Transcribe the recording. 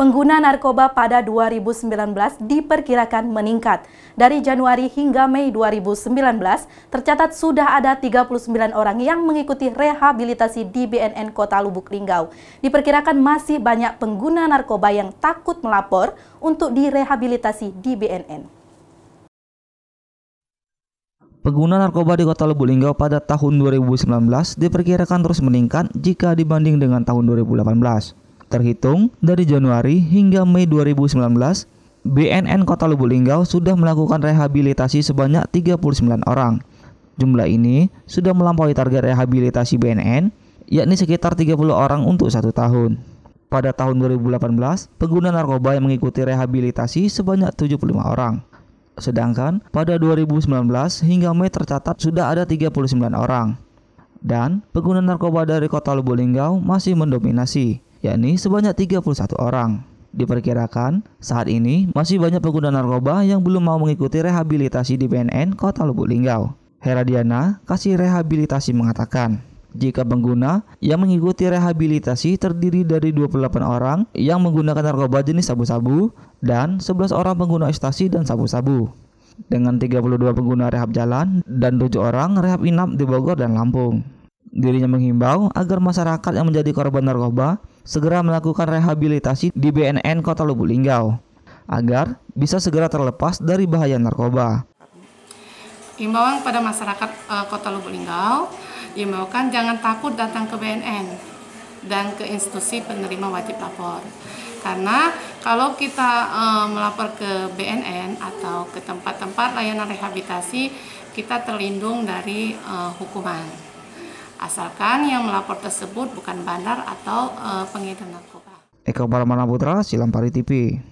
pengguna narkoba pada 2019 diperkirakan meningkat. Dari Januari hingga Mei 2019, tercatat sudah ada 39 orang yang mengikuti rehabilitasi di BNN Kota Lubuk Linggau. Diperkirakan masih banyak pengguna narkoba yang takut melapor untuk direhabilitasi di BNN. Pengguna narkoba di kota Lubuk Linggau pada tahun 2019 diperkirakan terus meningkat jika dibanding dengan tahun 2018. Terhitung dari Januari hingga Mei 2019, BNN Kota Linggau sudah melakukan rehabilitasi sebanyak 39 orang. Jumlah ini sudah melampaui target rehabilitasi BNN, yakni sekitar 30 orang untuk satu tahun. Pada tahun 2018, pengguna narkoba yang mengikuti rehabilitasi sebanyak 75 orang. Sedangkan pada 2019 hingga Mei tercatat sudah ada 39 orang. Dan pengguna narkoba dari kota Lubulinggau masih mendominasi, yakni sebanyak 31 orang. Diperkirakan, saat ini masih banyak pengguna narkoba yang belum mau mengikuti rehabilitasi di BNN Kota Lubuk Linggau. Heradiana, kasih rehabilitasi mengatakan, jika pengguna yang mengikuti rehabilitasi terdiri dari 28 orang yang menggunakan narkoba jenis sabu-sabu dan 11 orang pengguna ekstasi dan sabu-sabu. Dengan 32 pengguna rehab jalan dan 7 orang rehab inap di Bogor dan Lampung. Dirinya menghimbau agar masyarakat yang menjadi korban narkoba segera melakukan rehabilitasi di BNN Kota Lubuk Linggau agar bisa segera terlepas dari bahaya narkoba. Imbauan pada masyarakat e, Kota Lubuk Linggau, imbaukan jangan takut datang ke BNN dan ke institusi penerima wajib lapor. Karena kalau kita e, melapor ke BNN atau ke tempat-tempat layanan rehabilitasi, kita terlindung dari e, hukuman asalkan yang melapor tersebut bukan bandar atau uh, pengedar narkoba. Eko Parmana Putra, Silampari TV.